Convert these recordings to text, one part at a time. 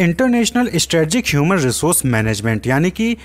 international strategic human resource management यानी कि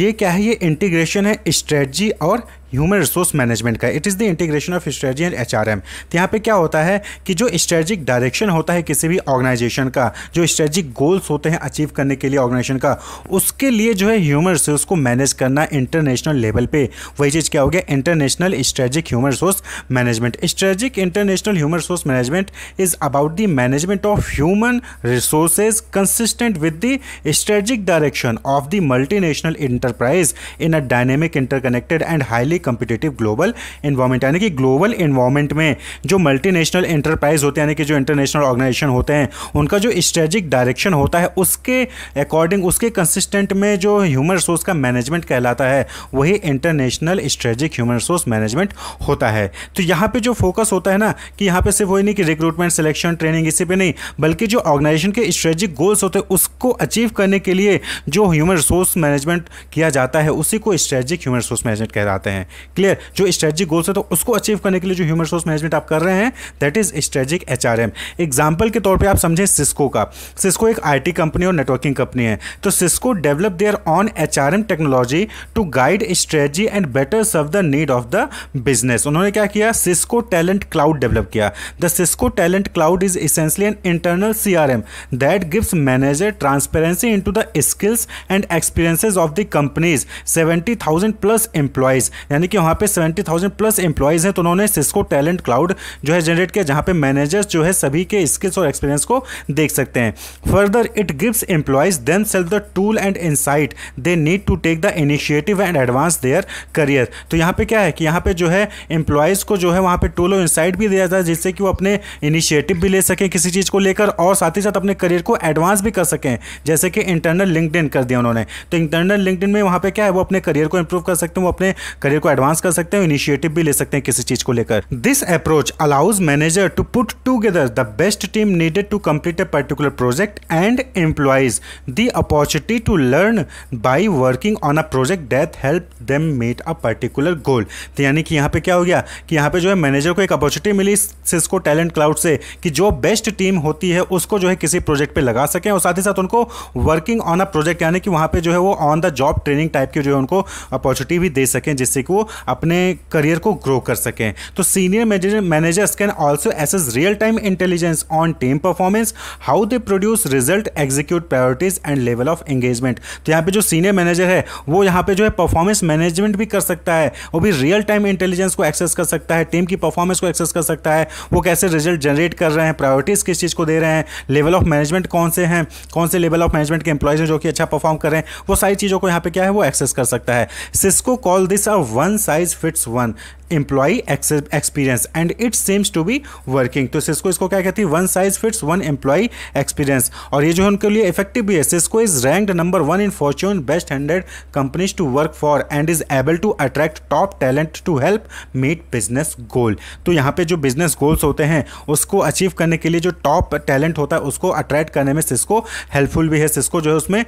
ये क्या है ये इंटीग्रेशन है स्ट्रेटजी और ह्यूमन रिसोर्स मैनेजमेंट का it is the integration of strategy and H R M तो यहाँ पर क्या होता है कि जो स्ट्रेटजिक डायरेक्शन होता है किसी भी ऑर्गेनाइजेशन का जो स्ट्रेटजिक गोल्स होते हैं अचीव करने के लिए ऑर्गेनाइजेशन का उसके लिए जो है ह्यूमन रिसोर्स को मैनेज करना इंटरनेशनल लेवल पे वही चीज़ क्या हो गया international strategic human resource management strategic international human resource management is about the management of human resources consistent with the strategic direction of the multinational enterprise in a dynamic interconnected and highly competitive global environment यानी कि global environment में जो multinational enterprise होते हैं यानी कि जो international organisation होते हैं उनका जो स्ट्रेटिक डायरेक्शन होता है उसके अकॉर्डिंग उसके कंसिस्टेंट में जो ह्यूमन रिसोर्स का मैनेजमेंट कहलाता है वही international strategic human resource management होता है तो यहाँ पर जो फोकस होता है ना कि यहाँ पर सिर्फ वही नहीं कि रिक्रूटमेंट सिलेक्शन ट्रेनिंग इसी पर नहीं बल्कि जो ऑर्गेनाइजेशन के स्ट्रेटजिक गोल्स होते हैं उसको अचीव करने के लिए जो ह्यूमन रिसोर्स मैनेजमेंट किया जाता है उसी को स्ट्रेटेजिक ह्यूमन रिसोर्स मैनेजमेंट कहलाते हैं क्लियर जो स्ट्रेटजिक गोल्स है तो उसको अचीव करने के लिए जो ह्यूमन रिसोर्स मैनेजमेंट आप कर रहे हैं that is strategic H R example के तौर पर आप समझें सिस्को का सिस्को एक आई कंपनी और नेटवर्किंग कंपनी है तो Cisco develop their on H R M technology to guide strategy and better serve the need of the business उन्होंने क्या किया सिस्को टैलेंट क्लाउड डेवलप किया the Cisco talent cloud is essentially an internal C R M that gives manager transparency in to the skills and experiences of the company's seventy thousand plus employees यानी कि वहाँ पे seventy thousand plus employees हैं तो उन्होंने Cisco talent cloud जो है generate किया जहाँ पे मैनेजर्स जो है सभी के स्किल्स और एक्सपीरियंस को देख सकते हैं further it gives employees then sell the tool and insight they need to take the initiative and advance their career तो यहाँ पे क्या है कि यहाँ पे जो है एम्प्लॉयज़ को जो है वहाँ पर टूल और इनसाइट भी दिया जाता है जिससे कि वो अपने इनिशिएटिव भी ले सकें किसी चीज़ को लेकर और साथ ही साथ अपने करियर को एडवांस भी कर सकें जैसे कि इंटरनल लिंकड कर दिया उन्होंने तो इंटरनल लिंकड में वहाँ पर क्या है वो अपने करियर को इंप्रूव कर सकते हैं वो अपने करियर को एडवांस कर सकते हैं इनिशिएटिव भी ले सकते हैं किसी चीज को लेकर this approach allows manager to put together the best team needed to complete a particular project and employees the opportunity to learn by working on a project that help them met a particular goal तो यानी कि यहाँ पे क्या हो गया कि यहाँ पे जो है मैनेजर को एक अपॉर्चुनिटी मिली सिस्को टैलेंट क्लाउड से कि जो बेस्ट टीम होती है उसको जो है किसी प्रोजेक्ट पे लगा सके और साथ ही साथ उनको वर्किंग ऑन अ प्रोजेक्ट यानी कि वहाँ पे जो है वो on the job training type की जो है उनको अपॉर्चुनिटी भी दे सकें जिससे कि को अपने करियर को ग्रो कर सकें तो senior managers can also assess real time intelligence on team performance how they produce result execute priorities and level of engagement तो यहाँ पे जो सीनियर मैनेजर है वो यहाँ पे जो है परफॉर्मेंस मैनेजमेंट भी कर सकता है वो भी रियल टाइम इंटेलिजेंस को एक्सेस कर सकता है टीम की परफॉर्मेंस को एक्सेस कर सकता है वो कैसे रिजल्ट जनरेट कर रहे हैं प्रायोरिटीज़ किस चीज़ को दे रहे हैं लेवल ऑफ मैनेजमेंट कौन से हैं कौन से लेवल ऑफ मैनेजमेंट के एम्प्लॉयज़ हैं जो कि अच्छा परफॉर्म कर रहे हैं वो सारी चीज़ों को यहाँ पे क्या है वो एक्सेस कर सकता है Cisco call this a one size fits one employee experience and it seems to be working तो सिस्को इसको क्या कहती है one size fits one employee experience और ये जो है उनके लिए इफेक्टिव भी है Cisco is ranked number one in Fortune best hundred companies to work for and is able to attract top talent to help meet business goal तो यहाँ पे जो बिजनेस गोल्स होते हैं उसको अचीव करने के लिए जो टॉप टैलेंट होता है उसको अट्रैक्ट करने में सिस्को हेल्पफुल भी है सिस्को जो है उसमें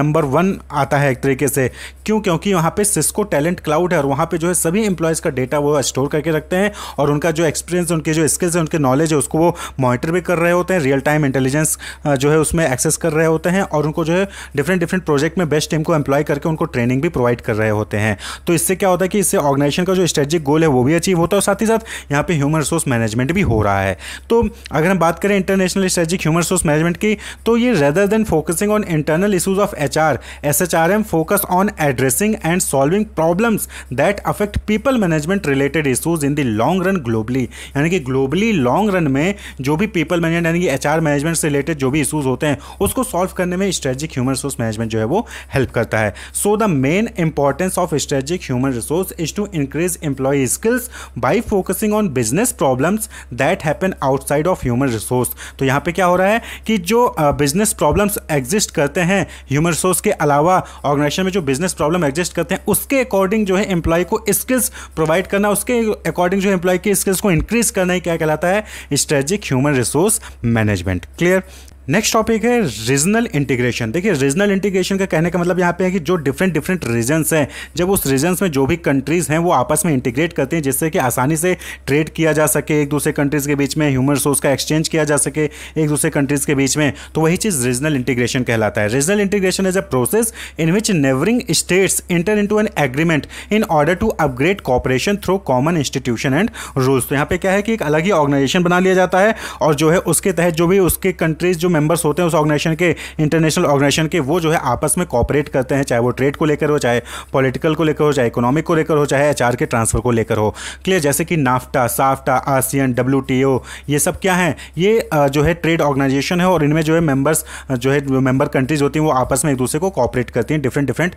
नंबर वन आता है एक तरीके से क्यों क्योंकि यहाँ पे सिस्को टैलेंट क्लाउड इंस्टीट्यूट है और वहाँ पर जो है सभी इंप्लॉयज का डेटा वो स्टोर करके रखते हैं और उनका जो एक्सपीरियंस उनके जो स्किल्स है उनके नॉलेज है उसको वो मॉनिटर भी कर रहे होते हैं रियल टाइम इंटेलिजेंस जो है उसमें एक्सेस कर रहे होते हैं और उनको जो है डिफरेंट डिफरेंट प्रोजेक्ट में बेस्ट टीम को एम्प्लॉय करके उनको ट्रेनिंग भी प्रोवाइड कर रहे होते हैं तो इससे क्या होता है कि इससे ऑर्गेनाइजेशन का जो स्ट्रेटेजिक गोल है वो भी अचीव होता है और साथ ही साथ यहाँ पर ह्यूमन रिसोर्स मैनेजमेंट भी हो रहा है तो अगर हम बात करें international strategic human resource management की तो ये rather than focusing on internal issues of H R S H R M focus on addressing and solving problems that affect people management related issues in the long run globally यानी कि globally long run में जो भी people management यानी कि H management से related जो भी इशूज़ होते हैं उसको सॉल्व करने में स्ट्रेटिक ह्यूमन रिसोर्स मैनेजमेंट जो है वो हेल्प करता है so the main importance of strategic human resource is to increase employ skills by focusing on business problems that happen outside of human resource तो यहाँ पे क्या हो रहा है कि जो बिजनेस प्रॉब्लम्स एग्जिस्ट करते हैं ह्यूमन रिसोर्स के अलावा ऑर्गेनाइजेशन में जो बिजनेस प्रॉब्लम एग्जिस्ट करते हैं उसके अकॉर्डिंग जो है एम्प्लॉय को स्किल्स प्रोवाइड करना उसके अकॉर्डिंग जो एम्प्लॉय की स्किल्स को इंक्रीज करना ही क्या कहलाता है strategic human resource management clear next topic है रीजनल इंटीग्रेशन देखिए रीजनल इंटीग्रेशन का कहने का मतलब यहाँ पे है कि जो डिफरेंट डिफरेंट रीजन्स हैं जब उस रीजन्स में जो भी कंट्रीज़ हैं वो आपस में इंटीग्रेट करते हैं जिससे कि आसानी से ट्रेड किया जा सके एक दूसरे कंट्रीज़ के बीच में ह्यूमन रिसोर्स का एक्सचेंज किया जा सके एक दूसरे कंट्रीज़ के बीच में तो वही चीज़ रीजनल इंटीग्रेशन कहलाता है regional integration is a process in which neighbouring states enter in an agreement in order to upgrade cooperation through common institution and rules तो यहाँ पे क्या है कि एक अलग ही ऑर्गेनाइजेशन बना लिया जाता है और जो है उसके तहत जो भी उसके कंट्रीज़ जो मेंबर्स होते हैं उस ऑर्गेनाइजेशन के इंटरनेशनल ऑर्गेनाइजेशन के वो जो है आपस में कॉपरेट करते हैं चाहे वो ट्रेड को लेकर हो चाहे पॉलिटिकल को लेकर हो चाहे इकोनॉमिक को लेकर हो चाहे एच के ट्रांसफर को लेकर हो क्लियर जैसे कि नाफ्टा साफ्टा आसियन डब्ल्यू ये सब क्या है ये जो है ट्रेड ऑर्गेनाइजेशन है और इनमें जो है मेंबर्स जो है मेंबर कंट्रीज होती हैं वो आपस में एक दूसरे को कॉपरेट करती हैं डिफरेंट डिफरेंट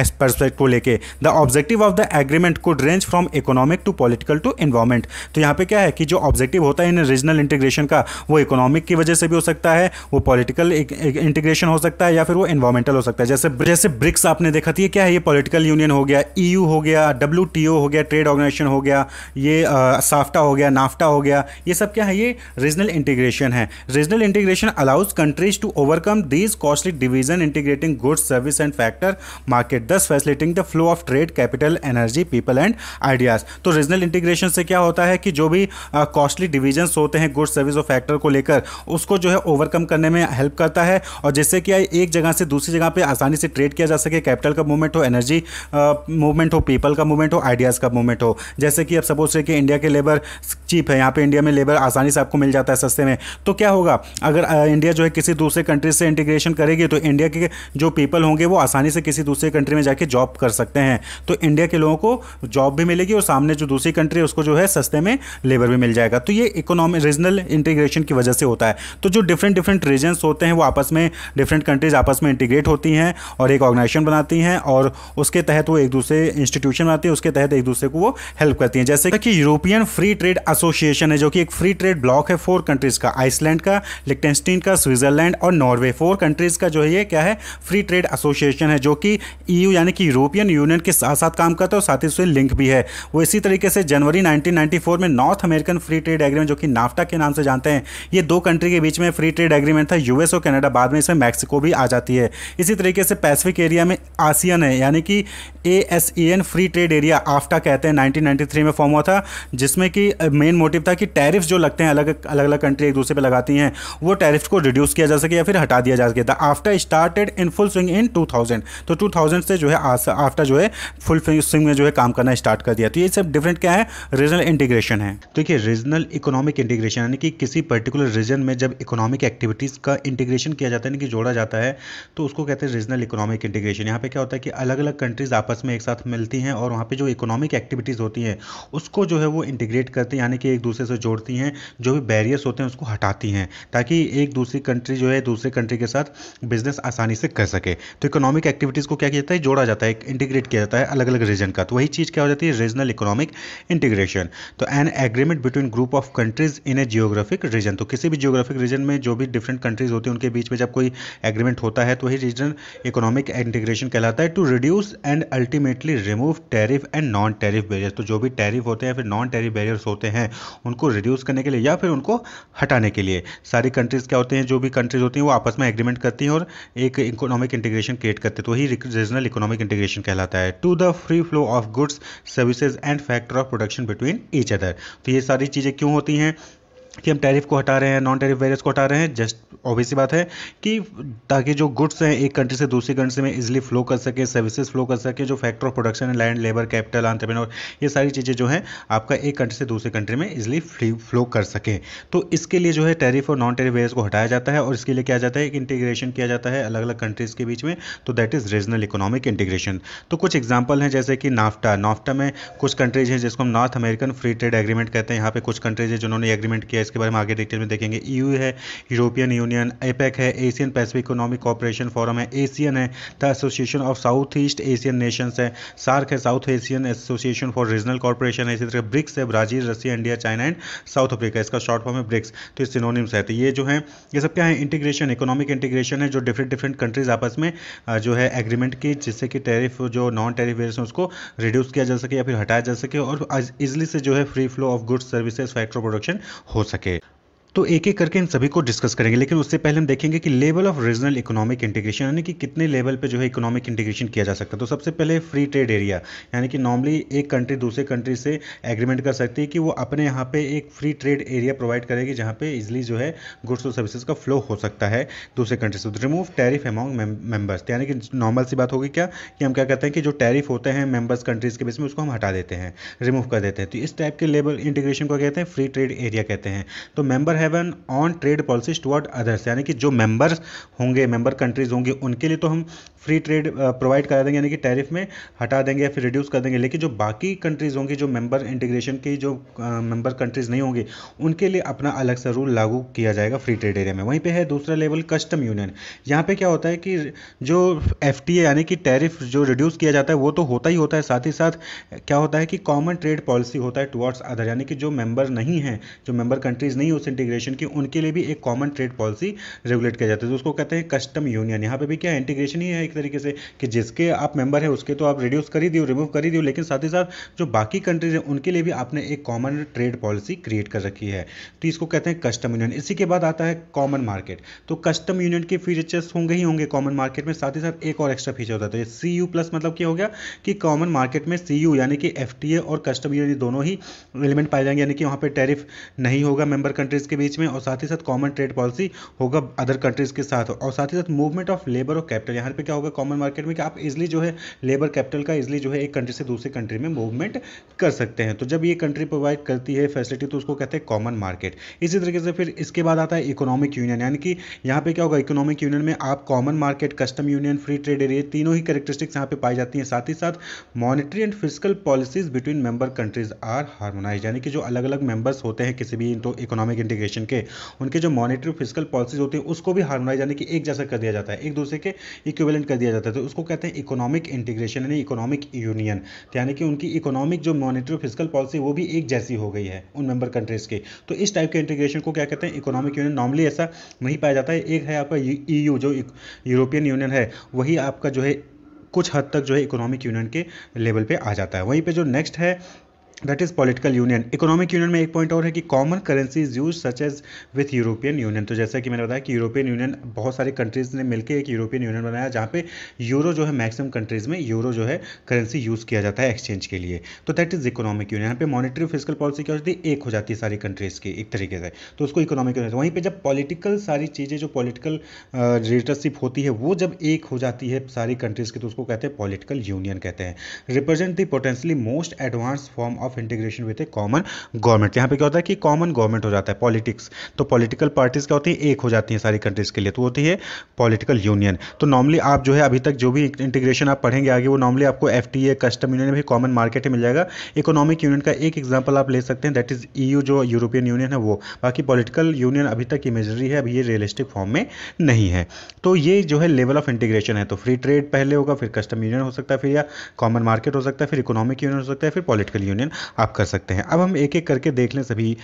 एस्पेक्ट को लेकर the objective of the agreement could range from economic to political to environment तो यहाँ पे क्या है कि जो ऑब्जेक्टिव होता है इन रीजनल इंटीग्रेशन का वो इकोनॉमिक की वजह से भी हो सकता है वो पॉलिटिकल इंटीग्रेशन हो सकता है या फिर वो इन्वायरमेंटल हो सकता है जैसे जैसे ब्रिक्स आपने देखा थी क्या है ये पॉलिटिकल यूनियन हो गया ईयू e हो गया डब्ल्यू हो गया ट्रेड ऑर्गेनाइजेशन हो गया ये साफ्टा हो गया नाफ्टा हो गया ये सब क्या है ये रीजनल इंटीग्रेशन है regional integration allows countries to overcome these costly division integrating goods service and factor market thus facilitating the flow of trade capital energy people and ideas तो रीजनल इंटीग्रेशन से क्या होता है कि जो भी कॉस्टली uh, डिवीजन होते हैं गुड्स सर्विस और फैक्टर को लेकर उसको जो है ओवरकम ख़त्म करने में हेल्प करता है और जिससे कि एक जगह से दूसरी जगह पर आसानी से ट्रेड किया जा सके कैपिटल का मूवमेंट हो एनर्जी मूवमेंट हो पीपल का मूवमेंट हो आइडियाज़ का मूवमेंट हो जैसे कि अब सपोज कि इंडिया के लेबर चीप है यहाँ पे इंडिया में लेबर आसानी से आपको मिल जाता है सस्ते में तो क्या होगा अगर इंडिया जो है किसी दूसरे कंट्री से इंटीग्रेशन करेगी तो इंडिया के जो पीपल होंगे वो आसानी से किसी दूसरे कंट्री में जाके जॉब कर सकते हैं तो इंडिया के लोगों को जॉब भी मिलेगी और सामने जो दूसरी कंट्री है उसको जो है सस्ते में लेबर भी मिल जाएगा तो ये इकोनॉमिक रीजनल इंटीग्रेशन की वजह से होता है तो जो डिफरेंट डिफरेंट डिफरेंट रीजन्स होते हैं वो आपस में डिफरेंट कंट्रीज आपस में इंटीग्रेट होती हैं और एक ऑर्गेनाइजेशन बनाती हैं और उसके तहत वो एक दूसरे इंस्टीट्यूशन बनाती है उसके तहत एक दूसरे को वो हेल्प करती हैं जैसे कि यूरोपियन फ्री ट्रेड एसोसिएशन है जो कि एक फ्री ट्रेड ब्लॉक है फोर कंट्रीज़ का आइसलैंड का लिक्टेंस्टीन का स्विट्जरलैंड और नॉर्वे फोर कंट्रीज़ का जो है ये क्या है फ्री ट्रेड एसोसिएशन है जो कि ईयू e यानी कि यूरोपियन यूनियन के साथ साथ काम करता है और साथ ही उससे लिंक भी है वो इसी तरीके से जनवरी 1994 में North American free trade agreement जो कि नाफ्टा के नाम से जानते हैं ये दो कंट्री के बीच में फ्री ट्रेड एग्रीमेंट था यूएस और कनाडा बाद में इसमें मैक्सिको भी आ जाती है इसी तरीके से पैसिफिक एरिया में आसियन है यानी कि A S E N free trade area AFTA कहते हैं 1993 में फॉर्म हुआ था जिसमें कि मेन मोटिव था कि टैरिफ जो लगते हैं अलग अलग अलग कंट्री एक दूसरे पर लगाती हैं वो टैरिफ को रिड्यूस किया जा सके या फिर हटा दिया जा सके था AFTA started in full swing in 2000 तो 2000 से जो है आफ्टा जो है फुल स्विंग में जो है काम करना स्टार्ट कर दिया तो ये सब डिफरेंट क्या है रीजनल इंटीग्रेशन है देखिए रीजनल इकोनॉमिक इंटीग्रेशन यानी कि किसी पर्टिकुलर रीजन में जब इकोनॉमिक एक्टिविटी एक्टिविटीज़ का इंटीग्रेशन किया जाता है यानी कि जोड़ा जाता है तो उसको कहते हैं रीजनल इकोनॉमिक इंटीग्रेशन यहाँ पे क्या होता है कि अलग अलग कंट्रीज़ आपस में एक साथ मिलती हैं और वहाँ पे जो इकोनॉमिक एक्टिविटीज़ होती हैं उसको जो है वो इंटीग्रेट करती हैं यानी कि एक दूसरे से जोड़ती हैं जो भी बैरियर्स होते हैं उसको हटाती हैं ताकि एक दूसरी कंट्री जो है दूसरे कंट्री के साथ बिजनेस आसानी से कर सके तो इकोनॉमिक एक्टिविटीज़ को क्या किया जाता है जोड़ा जाता है इंटीग्रेट किया जाता है अलग अलग रीजन का तो वही चीज़ क्या हो जाती है रीजनल इकोनॉमिक इंटीग्रेशन तो an agreement between group of countries in a geographic region तो किसी भी जियोग्राफिक रीजन में जो भी डिफरेंट कंट्रीज़ होती हैं उनके बीच में जब कोई एग्रीमेंट होता है तो ही रीजनल इकोनॉमिक इंटीग्रेशन कहलाता है to reduce and ultimately remove tariff and non tariff barrier तो जो भी टैरिफ होते हैं फिर नॉन टैरिफ बैरियर्स होते हैं उनको रिड्यूस करने के लिए या फिर उनको हटाने के लिए सारी कंट्रीज़ क्या होते हैं जो भी कंट्रीज़ होती हैं वो आपस में एग्रीमेंट करती हैं और एक इकोनॉमिक इंटीग्रेशन क्रिएट करते हैं तो ही रीजनल इकोनॉमिक इंटीग्रेशन कहलाता है to the free flow of goods services and factor of production between each other तो ये सारी चीज़ें क्यों होती हैं कि हम टैरिफ को हटा रहे हैं नॉन टैरिफ वेरियस को हटा रहे हैं जस्ट ऑब्वियस बात है कि ताकि जो गुड्स हैं एक कंट्री से दूसरी कंट्री में इजिली फ्लो कर सके सर्विसेज फ्लो कर सके जो फैक्टर ऑफ प्रोडक्शन है लैंड लेबर कैपिटल और ये सारी चीज़ें जो हैं आपका एक कंट्री से दूसरी कंट्री में इजिली फ्लो कर सके तो इसके लिए जो है टैरिफ और नॉन टैरिफ वेरियस को हटाया जाता है और इसके लिए क्या जाता है एक इंटीग्रेशन किया जाता है अलग अलग कंट्रीज़ के बीच में तो that is regional economic integration तो कुछ एग्जाम्पल हैं जैसे कि नाफ्टा नाफ्टा में कुछ कंट्रीज हैं जिसको हम North American free trade agreement कहते हैं यहाँ पे कुछ कंट्रीज हैं जिन्होंने एग्रीमेंट किया है इसके बारे में आगे डिटेल में देखेंगे यू e है यूरोपियन यूनियन एपेक है Asian Pacific Economic Cooperation Forum है एशियन है the Association of South East Asian Nations है सार्क है South Asian Association for Regional Corporation है इसी तरह ब्रिक्स है Brazil Russia India China and South Africa इसका शॉर्ट फॉर्म है ब्रिक्स तो ये सिनोनिम्स है तो ये जो है ये सब क्या है इंटीग्रेशन इकोनॉमिक इंटीग्रेशन है जो डिफरेंट डिफरेंट कंट्रीज आपस में जो है एग्रीमेंट की जिससे कि टैरिफ जो नॉन टैरिफ वेयर हैं उसको रिड्यूस किया जा सके या फिर हटाया जा सके और इजिली से जो है free flow of goods services factor production हो सके sea que तो एक एक करके इन सभी को डिस्कस करेंगे लेकिन उससे पहले हम देखेंगे कि level of regional economic integration यानी कि कितने लेवल पे जो है इकोनॉमिक इंटीग्रेशन किया जा सकता है तो सबसे पहले फ्री ट्रेड एरिया यानी कि नॉर्मली एक कंट्री दूसरे कंट्री से एग्रीमेंट कर सकती है कि वो अपने यहाँ पे एक फ्री ट्रेड एरिया प्रोवाइड करेगी जहाँ पे इजिली जो है गुड्स और सर्विसेज का फ्लो हो सकता है दूसरे कंट्री से रिमूव टैरिफ अमाउंट मेंबर्स यानी कि नॉर्मल सी बात होगी क्या कि हम क्या कहते हैं कि जो टैरिफ होते हैं मेम्बर्स कंट्रीज़ के बीच में उसको हम हटा देते हैं रिमूव कर देते हैं तो इस टाइप के लेवल इंटीग्रेशन को कहते हैं फ्री ट्रेड एरिया कहते हैं तो member have an on trade policies toward others यानी कि जो मेंबर्स होंगे मेंबर कंट्रीज होंगी उनके लिए तो हम फ्री ट्रेड प्रोवाइड करा देंगे यानी कि टैरिफ में हटा देंगे या फिर रिड्यूस कर देंगे लेकिन जो बाकी कंट्रीज़ होंगी जो मेंबर इंटीग्रेशन की जो मेंबर कंट्रीज़ नहीं होंगी उनके लिए अपना अलग सा रूल लागू किया जाएगा फ्री ट्रेड एरिया में वहीं पर है दूसरा लेवल कस्टम यूनियन यहाँ पर क्या होता है कि जो एफ यानी कि टैरिफ जो रिड्यूस किया जाता है वो तो होता ही होता है साथ ही साथ क्या होता है कि कॉमन ट्रेड पॉलिसी होता है टुवर्ड्स अदर यानी कि जो मेंबर नहीं हैं जो मेंबर कंट्रीज़ नहीं उस इंटीग्रेशन की उनके लिए भी एक कॉमन ट्रेड पॉलिसी रेगुलेट किया जाता है तो उसको कहते हैं कस्टम यूनियन यहाँ पर भी क्या इंटीग्रेशन ही है एक तरीके से कि जिसके आप मेंबर हैं उसके तो आप रिड्यूस कर ही दियो रिमूव कर ही दियो लेकिन साथ ही साथ जो बाकी कंट्रीज हैं उनके लिए भी आपने एक कॉमन ट्रेड पॉलिसी क्रिएट कर रखी है तो इसको कहते हैं कस्टम यूनियन इसी के बाद आता है कॉमन मार्केट तो कस्टम यूनियन के फीचर्स होंगे ही होंगे कॉमन मार्केट में साथ ही साथ एक और एक्स्ट्रा फीचर होता है सी यू प्लस मतलब क्या हो गया कि कॉमन मार्केट में सी यू यानी कि एफ टी ए और कस्टम यूनियन दोनों ही एलिमेंट पाए जाएंगे यानी कि वहाँ पर टैरिफ नहीं होगा मेंबर कंट्रीज़ के बीच में और साथ ही साथ कॉमन ट्रेड पॉलिसी होगा अदर कंट्रीज़ के साथ और साथ ही साथ मूवमेंट ऑफ लेबर और कैपिटल यहाँ पर क्या होगा कॉमन मार्केट में कि आप इजिली जो है लेबर कैपिटल का इजिली जो है एक कंट्री से दूसरी कंट्री में मूवमेंट कर सकते हैं तो जब ये कंट्री प्रोवाइड करती है फैसिलिटी तो उसको कहते हैं कॉमन मार्केट इसी तरीके से फिर इसके बाद आता है इकोनॉमिक यूनियन यानी कि यहाँ पे क्या होगा इकोनॉमिक यूनियन में आप common market custom union free trade area तीनों ही करेक्टरिस्टिक्स यहाँ पे पाई जाती हैं साथ ही साथ monetary and physical policies between member countries are harmonise यानी कि जो अलग अलग मेंबर्स होते हैं किसी भी इकोनॉमिक इंटीग्रेशन तो के उनके जो मॉनिटरी फिजिकल पॉलिसीज होती है उसको भी हार्मोनाइज यानी कि एक जैसा कर दिया जाता है एक दूसरे के इक्विवेलेंट कर दिया जाता है तो उसको कहते हैं इकोनॉमिक इंटीग्रेशन यानी इकोनॉमिक तो यूनियन यानी कि उनकी इकोनॉमिक जो मॉनिटरी फिजिकल पॉलिसी वो भी एक जैसी हो गई है उन मेंबर कंट्रीज़ के तो इस टाइप के इंटीग्रेशन को क्या कहते हैं इकोनॉमिक यूनियन नॉर्मली ऐसा नहीं पाया जाता है एक है आपका ईयू e जो यूरोपियन यूनियन है वही आपका जो है कुछ हद तक जो है इकोनॉमिक यूनियन के लेवल पे आ जाता है वहीं पे जो नेक्स्ट है that is political union economic union में एक पॉइंट और है कि common currency is use such as with European Union तो जैसा कि मैंने बताया कि यूरोपियन यूनियन बहुत सारी कंट्रीज़ ने मिलकर एक यूरोपियन यूनियन बनाया जहाँ पे यूरो जो है मैक्सिमम कंट्रीज़ में यूरो जो है करेंसी यूज़ किया जाता है एक्सचेंज के लिए तो दैट इज़ इकोनॉमिक यूनियन यहाँ पे मॉनिटरी फिजिकल पॉलिसी क्या होती है एक हो जाती है सारी कंट्रीज़ की एक तरीके से तो उसको इकोनॉमिक यूनियन वहीं पर जब पॉलिटिकल सारी चीज़ें जो पॉलिटिकल लीडरशिप होती है वो जब एक हो जाती है सारी कंट्रीज़ की तो उसको कहते हैं पॉलिटिकल यूनियन कहते हैं represent the potentially most advance form of integration with a common government यहाँ पे क्या होता है कि कॉमन गवर्नमेंट हो जाता है पॉलिटिक्स तो पॉलिटिकल पार्टीज क्या होती है एक हो जाती है सारी कंट्रीज के लिए तो होती है पॉलिटिकल यूनियन तो नॉर्मली आप जो है अभी तक जो भी इंटीग्रेशन आप पढ़ेंगे आगे वो नॉर्मली आपको एफ कस्टम यूनियन भी कॉमन मार्केट ही मिल जाएगा इकोनॉमिक यूनियन का एक एग्जाम्पल आप ले सकते हैं दैट इज ई जो यूरोपियन यूनियन है वो बाकी पॉलिटिकल यूनियन अभी तक इमेजरी है अभी ये रियलिस्टिक फॉर्म में नहीं है तो ये जो है लेवल ऑफ इंटीग्रेशन है तो फ्री ट्रेड पहले होगा फिर कस्टम यूनियन हो सकता है फिर या कॉमन मार्केट हो सकता है फिर इकोनॉमिक यूनियन हो सकता है फिर पॉलिटिकल यूनियन आप कर सकते हैं अब हम एक एक करके देख लें सभी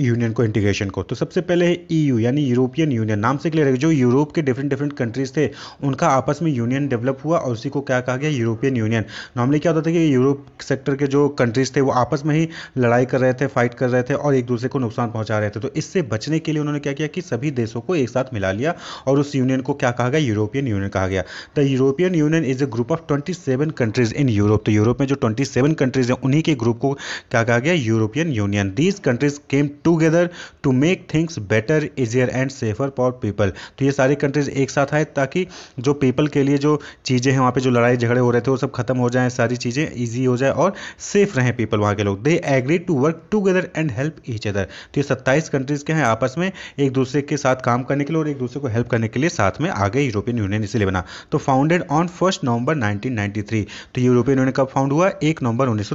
यूनियन को इंटीग्रेशन को तो सबसे पहले है e ईयू यानी यूरोपियन यूनियन नाम से क्लियर है जो यूरोप के डिफरेंट डिफरेंट कंट्रीज थे उनका आपस में यूनियन डेवलप हुआ और उसी को क्या कहा गया यूरोपियन यूनियन नॉर्मली क्या होता था कि यूरोप सेक्टर के जो कंट्रीज थे वो आपस में ही लड़ाई कर रहे थे फाइट कर रहे थे और एक दूसरे को नुकसान पहुंचा रहे थे तो इससे बचने के लिए उन्होंने क्या किया कि सभी देशों को एक साथ मिला लिया और उस यूनियन को क्या कहा गया यूरोपियन यूनियन कहा गया the European Union is a group of twenty seven countries in Europe तो यूरोप में जो ट्वेंटी सेवन कंट्रीज है उन्हीं के ग्रुप को क्या कहा गया European Union these countries came to together to make things better easier and safer for people तो ये सारी कंट्रीज एक साथ आए ताकि जो पीपल के लिए जो चीज़ें हैं वहाँ पे जो लड़ाई झगड़े हो रहे थे वो सब खत्म हो जाए सारी चीज़ें ईजी हो जाए और सेफ रहें पीपल वहाँ के लोग they agree to work together and help each other तो ये सत्ताईस कंट्रीज़ के हैं आपस में एक दूसरे के साथ काम करने के लिए और एक दूसरे को हेल्प करने के लिए साथ में आगे यूरोपियन यूनियन इसीलिए बना तो फाउंडेड ऑन फर्स्ट नवंबर 1993 तो यूरोपियन यूनियन कब फाउंड हुआ एक नवंबर उन्नीस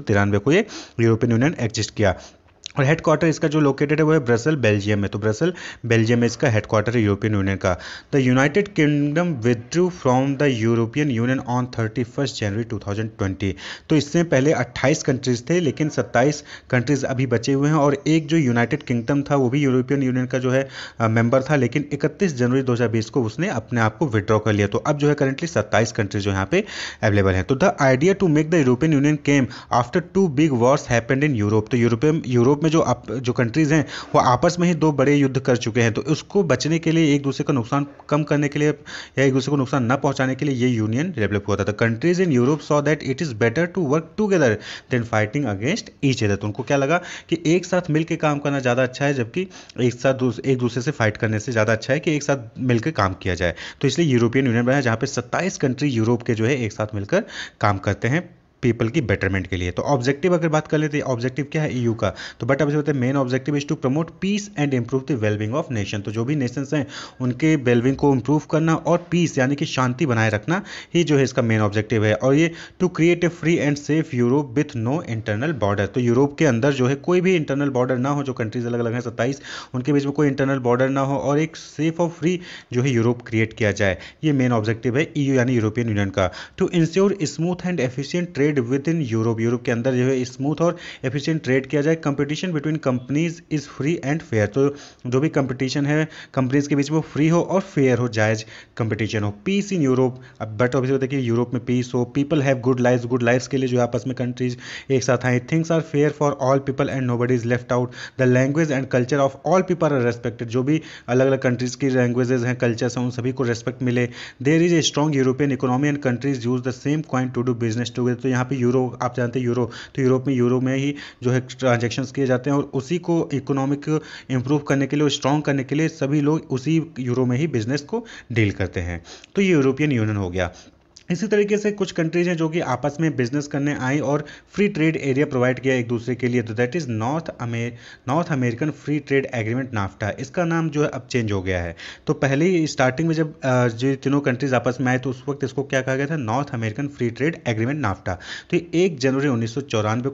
को ये यूरोपियन यूनियन एग्जिस्ट किया और हेड क्वार्टर इसका जो लोकेटेड है वो है ब्रसल बेल्जियम में तो ब्रसल बेल्जियम में इसका हेड क्वार्टर है यूरोपियन यूनियन का the United Kingdom withdrew from the European Union on thirty first January two thousand twenty तो इससे पहले अट्ठाईस कंट्रीज थे लेकिन सत्ताईस कंट्रीज अभी बचे हुए हैं और एक जो यूनाइटेड किंगडम था वो भी यूरोपियन यूनियन का जो है मेंबर था लेकिन इकतीस जनवरी दो हज़ार बीस को उसने अपने आप को विदड्रॉ कर लिया तो अब जो है करेंटली सत्ताईस कंट्रीज जो यहाँ पे अवेलेबल हैं तो the idea to make the European Union came after two big wars happened in Europe तो यूरोपियन यूरोप में जो आप जो कंट्रीज़ हैं वो आपस में ही दो बड़े युद्ध कर चुके हैं तो उसको बचने के लिए एक दूसरे का नुकसान कम करने के लिए या एक दूसरे को नुकसान न पहुंचाने के लिए ये यूनियन डेवलप हुआ था तो countries in Europe saw that it is better to work together than fighting against each other तो उनको क्या लगा कि एक साथ मिल काम करना ज़्यादा अच्छा है जबकि एक साथ एक दूसरे से फाइट करने से ज़्यादा अच्छा है कि एक साथ मिलकर काम किया जाए तो इसलिए यूरोपियन यूनियन बनाया जहाँ पर सत्ताईस कंट्री यूरोप के जो है एक साथ मिलकर काम करते हैं पीपल की बेटरमेंट के लिए तो ऑब्जेक्टिव अगर बात कर लेते हैं ऑब्जेक्टिव क्या है ईयू e का तो बट अब बताते हैं main objective is to promote peace and improve the wellbeing of nation तो जो भी नेशंस हैं उनके वेलबिंग को इंप्रूव करना और पीस यानी कि शांति बनाए रखना ही जो है इसका मेन ऑब्जेक्टिव है और ये to create a free and safe Europe with no internal border तो यूरोप के अंदर जो है कोई भी इंटरनल बॉर्डर ना हो जो कंट्रीज अलग अलग हैं सत्ताईस उनके बीच में कोई इंटरनल बॉर्डर ना हो और एक सेफ और फ्री जो है यूरोप क्रिएट किया जाए ये मेन ऑब्जेक्टिव है ईयू e यानी यूरोपियन यूनियन का to ensure smooth and efficient trade trade within Europe Europe के अंदर जो है स्मूथ और एफिशिएंट ट्रेड किया जाए competition between companies is free and fair तो जो भी कंपटीशन है कंपनीज के बीच वो फ्री हो और फेयर हो जायज कंपटीशन हो पीस इन यूरोप अब बट ऑब्वियसली देखिए यूरोप में पीस हो people have good life good life के लिए जो आपस में कंट्रीज एक साथ आए things are fair for all people and nobody is left out the language and culture of all people are respected जो भी अलग अलग कंट्रीज की लैंग्वेजेज हैं कल्चर्स हैं उन सभी को रेस्पेक्ट मिले there is a strong European economy and countries use the same coin to do business together तो यहाँ पे यूरो आप जानते हैं यूरो तो यूरोप में यूरो में ही जो है ट्रांजेक्शन किए जाते हैं और उसी को इकोनॉमिक इम्प्रूव करने के लिए और स्ट्रॉन्ग करने के लिए सभी लोग उसी यूरो में ही बिजनेस को डील करते हैं तो ये यूरोपियन यूनियन हो गया इसी तरीके से कुछ कंट्रीज हैं जो कि आपस में बिजनेस करने आई और फ्री ट्रेड एरिया प्रोवाइड किया एक दूसरे के लिए तो that is North Amer North American free trade agreement NAFTA इसका नाम जो है अब चेंज हो गया है तो पहले ही स्टार्टिंग में जब जो तीनों कंट्रीज आपस में आए तो उस वक्त इसको क्या कहा गया था North American free trade agreement NAFTA तो ये एक जनवरी उन्नीस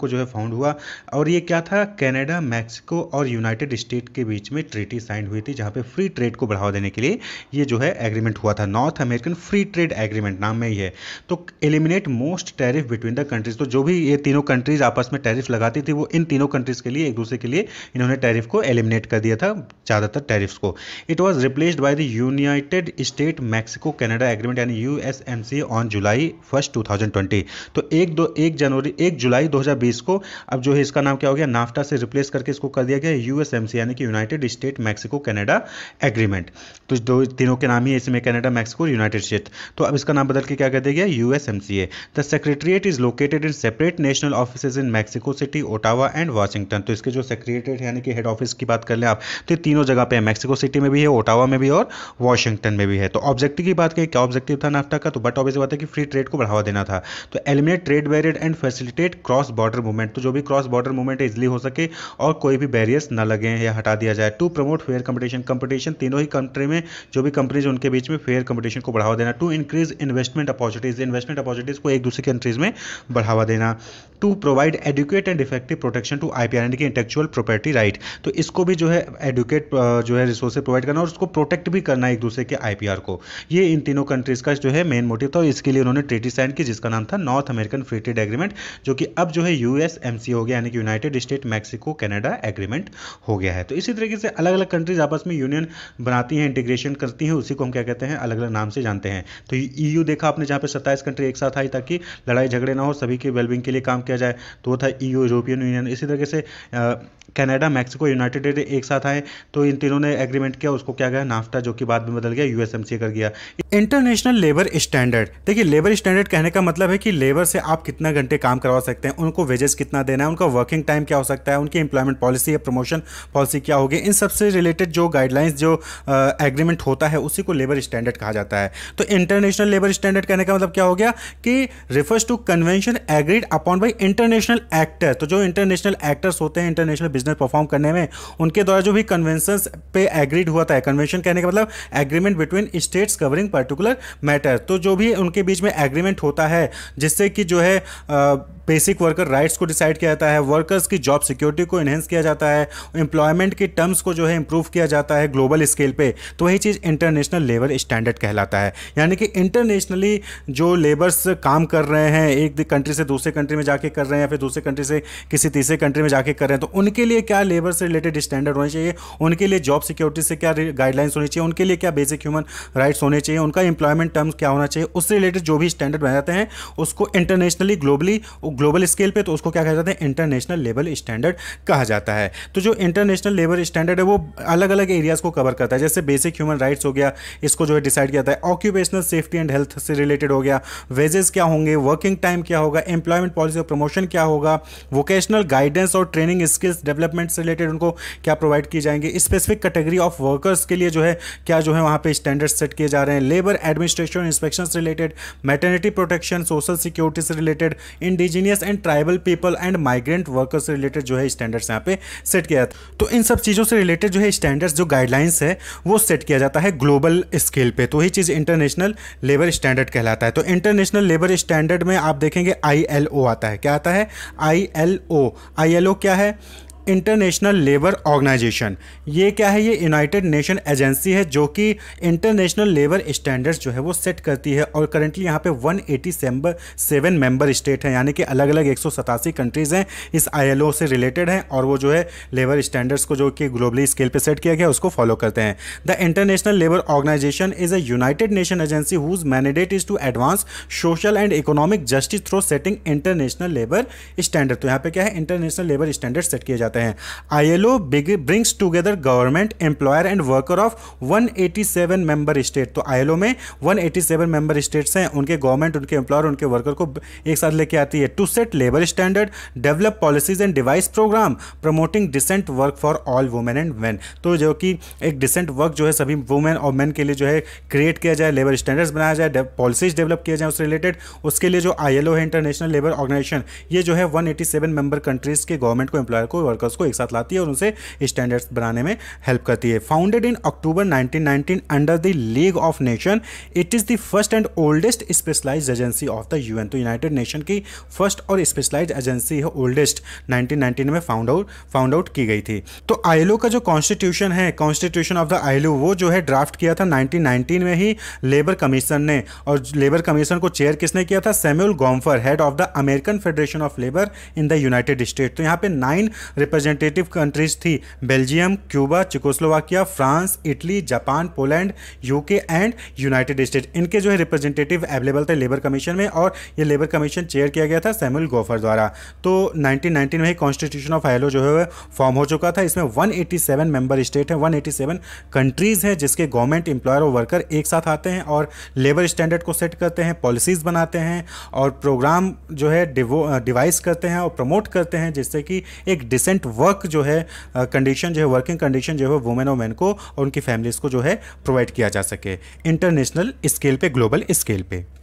को जो है फाउंड हुआ और ये क्या था कैनेडा मैक्सिको और यूनाइटेड स्टेट के बीच में ट्रीटी साइन हुई थी जहाँ पर फ्री ट्रेड को बढ़ावा देने के लिए ये जो है एग्रीमेंट हुआ था North American free trade agreement नाम में है तो eliminate most tariff between the countries तो जो भी ये तीनों कंट्रीज आपस में टैरिफ लगाती थी वो इन तीनों कंट्रीज के लिए एक दूसरे के लिए इन्होंने टैरिफ को एलिमिनेट कर दिया था ज़्यादातर टैरिफ्स को it was replaced by the United State Mexico Canada agreement यानी U S M C on July first two thousand twenty तो एक दो एक जनवरी एक जुलाई दो हज़ार बीस को अब जो है इसका नाम क्या हो गया नाफ्टा से रिप्लेस करके इसको कर दिया गया यू एस एम सी यानी कि United State Mexico Canada agreement तो दो तीनों के नाम ही इसमें कैनेडा मैक्सिको यूनाइटेड स्टेट तो अब इसका नाम बदल के क्या क्या कर दिया गया USMCA the secretariat is located in separate national office in Mexico City Ottawa and Washington तो इसके जो सेक्रेटरिएट यानी कि हेड ऑफिस की बात कर लें आप तो तीनों जगह पे है मैक्सिको सिटी में भी है ओटावा में भी और वाशिंगटन में भी है तो ऑब्जेक्टिव की बात करें क्या ऑब्जेक्टिव था नाफ्टा का तो बट ऑब्वियस बात है कि फ्री ट्रेड को बढ़ावा देना था तो eliminate trade barrier and facilitate cross border movement तो जो भी क्रॉस बॉर्डर मूवमेंट है इजिली हो सके और कोई भी बैरियर्स न लगे या हटा दिया जाए to promote fair competition competition तीनों ही कंट्री में जो भी कंपनीज उनके बीच में फेयर कंपटीशन को बढ़ावा देना to increase investment opportunities investment opportunities को एक दूसरे कंट्रीज़ में बढ़ावा देना to provide adequate and effective protection to I P R की इंटेक्चुअल प्रॉपर्टी राइट तो इसको भी जो है एडुकेट जो है रिसोर्स प्रोवाइड करना और उसको प्रोटेक्ट भी करना एक दूसरे के आई को ये इन तीनों कंट्रीज़ का जो है मेन मोटिव था और इसके लिए उन्होंने ट्रीटी साइन की जिसका नाम था North American free trade agreement जो कि अब जो है यू हो गया यानी कि United State Mexico Canada agreement हो गया है तो इसी तरीके से अलग अलग कंट्रीज आपस में यूनियन बनाती हैं इंटीग्रेशन करती हैं उसी को हम क्या कहते हैं अलग अलग नाम से जानते हैं तो ई यू e देखा आपने जहाँ पे सत्ताईस कंट्री एक साथ आई ताकि लड़ाई झगड़े ना हो सभी के वेलबिंग के लिए काम किया जाए तो था ई यूरोपियन यूनियन इसी तरीके से कनाडा मैक्सिको यूनाइटेड स्टेट एक साथ आए तो इन तीनों ने एग्रीमेंट किया उसको क्या गया नाफ्टा जो कि बाद में बदल गया यूएसएमसी कर गया इंटरनेशनल लेबर स्टैंडर्ड देखिए लेबर स्टैंडर्ड कहने का मतलब है कि लेबर से आप कितना घंटे काम करवा सकते हैं उनको वेजेस कितना देना है उनका वर्किंग टाइम क्या हो सकता है उनकी एम्प्लॉयमेंट पॉलिसी या प्रमोशन पॉलिसी क्या होगी इन सबसे रिलेटेड जो गाइडलाइंस जो एग्रीमेंट होता है उसी को लेबर स्टैंडर्ड कहा जाता है तो इंटरनेशनल लेबर स्टैंडर्ड कहने का मतलब क्या हो गया कि refers to convention agreed upon by international actor तो जो इंटरनेशनल एक्टर्स होते हैं इंटरनेशनल बिजनेस परफॉर्म करने में उनके द्वारा जो भी कन्वेंशन पे एग्रीड हुआ था कन्वेंशन कहने का मतलब agreement between states covering particular matter तो जो भी उनके बीच में एग्रीमेंट होता है जिससे कि जो है बेसिक वर्कर राइट्स को डिसाइड किया जाता है वर्कर्स की जॉब सिक्योरिटी को इन्हेंस किया जाता है एम्प्लॉयमेंट के टर्म्स को जो है इंप्रूव किया जाता है ग्लोबल स्केल पे तो वही चीज़ इंटरनेशनल लेबर स्टैंडर्ड कहलाता है यानी कि इंटरनेशनली जो लेबर्स काम कर रहे हैं एक कंट्री से दूसरे कंट्री में जाके कर रहे हैं या फिर दूसरे कंट्री से किसी तीसरे कंट्री में जाके कर रहे हैं तो उनके लिए लिए क्या लेबर से रिलेटेड स्टैंडर्ड होने चाहिए उनके लिए जॉब सिक्योरिटी से क्या गाइडलाइंस होनी चाहिए उनके लिए क्या बेसिक ह्यूमन राइट्स होने चाहिए उनका इंप्लॉयमेंट टर्म्स क्या होना चाहिए उससे रिलेटेड जो भी स्टैंडर्ड बनाए जाते हैं उसको इंटरनेशनली ग्लोबली ग्लोबल स्केल पर तो उसको क्या कहा जाता है इंटरनेशनल लेवल स्टैंडर्ड कहा जाता है तो जो इंटरनेशनल लेबर स्टैंडर्ड है वो अलग अलग एरियाज़ को कवर करता है जैसे बेसिक ह्यूमन राइट्स हो गया इसको जो है डिसाइड किया जाता है ऑक्यूपेशनल सेफ्टी एंड हेल्थ से रिलेटेड हो गया वेजेस क्या होंगे वर्किंग टाइम क्या होगा एम्प्लॉयमेंट पॉलिसी और प्रमोशन क्या होगा वोकेशनल गाइडेंस और ट्रेनिंग स्किल्स डेवलप डेवलपमेंट से रिलेटेड उनको क्या प्रोवाइड की जाएंगे स्पेसिफिक कैटेगरी ऑफ वर्कर्स के लिए जो है क्या जो है वहाँ पे स्टैंडर्ड्स सेट किए जा रहे हैं लेबर एडमिनिस्ट्रेशन इंस्पेक्शन से related maternity protection social security से related indigenous and tribal people and migrant workers से रिलेटेड जो है स्टैंडर्ड्स यहाँ पे सेट किया जाता है तो इन सब चीज़ों से रिलेटेड जो है स्टैंडर्ड्स जो गाइडलाइंस है वो सेट किया जाता है ग्लोबल स्केल पे तो यही चीज़ इंटरनेशनल लेबर स्टैंडर्ड कहलाता है तो इंटरनेशनल लेबर स्टैंडर्ड में आप देखेंगे आई आता है क्या आता है आई एल क्या है इंटरनेशनल लेबर ऑर्गेनाइजेशन ये क्या है ये यूनाइटेड नेशन एजेंसी है जो कि इंटरनेशनल लेबर स्टैंडर्ड्स जो है वो सेट करती है और करंटली यहाँ पे 187 सेम्बर सेवन मेम्बर स्टेट हैं यानी कि अलग अलग एक कंट्रीज़ हैं इस आईएलओ से रिलेटेड हैं और वो जो है लेबर स्टैंडर्ड्स को जो कि ग्लोबली स्केल पर सेट किया गया उसको फॉलो करते हैं the International Labour Organization is a United Nation agency whose mandate is to advance social and economic justice through setting international labour standard तो यहाँ पर क्या है इंटरनेशनल लेबर स्टैंडर्ड सेट किए जाते हैं हैं ILO brings together government employer and worker of 187 member state तो आईएलओ में 187 मेंबर स्टेट्स हैं उनके गवर्नमेंट उनके एम्प्लॉयर उनके वर्कर को एक साथ लेके आती है to set labour standard develop policies and devise programme promoting decent work for all women and men तो जो कि एक डिसेंट वर्क जो है सभी वुमेन और मैन के लिए जो है क्रिएट किया जाए लेबर स्टैंडर्ड्स बनाया जाए पॉलिसीज डेवलप किया जाए उससे रिलेटेड उसके लिए जो आई है इंटरनेशनल लेबर ऑर्गेनाइजेशन ये जो है वन एटी मेंबर कंट्रीज के गवर्नमेंट को एम्प्लॉयर को वर्क वर्कर्स को एक साथ लाती है और उनसे स्टैंडर्ड्स बनाने में हेल्प करती है founded in October 1919 under the League of Nation it is the first and oldest specialise agency of the UN तो यूनाइटेड नेशन की फर्स्ट और स्पेशलाइज एजेंसी है ओल्डेस्ट 1919 में फाउंड आउट फाउंड आउट की गई थी तो आईएलओ का जो कॉन्स्टिट्यूशन है कॉन्स्टिट्यूशन ऑफ द आईएलओ वो जो है ड्राफ्ट किया था 1919 में ही लेबर कमीशन ने और लेबर कमीशन को चेयर किसने किया था Samuel Gompers head of the American Federation of Labor in the United State तो यहां पे नाइन रिप्रेजेंटेटिव कंट्रीज थी Belgium Cuba Czechoslovakia France Italy Japan Poland UK and United State इनके जो है रिप्रेजेंटेटिव अवेलेबल थे लेबर कमीशन में और ये लेबर कमीशन चेयर किया गया था सैमुअल गोफर द्वारा तो 1919 में कॉन्स्टिट्यूशन ऑफ आयलो जो है फॉर्म हो चुका था इसमें 187 मेंबर स्टेट हैं 187 कंट्रीज़ हैं जिसके गवर्नमेंट एम्प्लॉयर और वर्कर एक साथ आते हैं और लेबर स्टैंडर्ड को सेट करते हैं पॉलिसीज़ बनाते हैं और प्रोग्राम जो है डिवाइस करते हैं और प्रमोट करते हैं जिससे कि एक डिसेंट डिसेंट वर्क जो है कंडीशन जो है वर्किंग कंडीशन जो है वुमेन और मैन को और उनकी फैमिलीज़ को जो है प्रोवाइड किया जा सके इंटरनेशनल स्केल पे ग्लोबल स्केल पे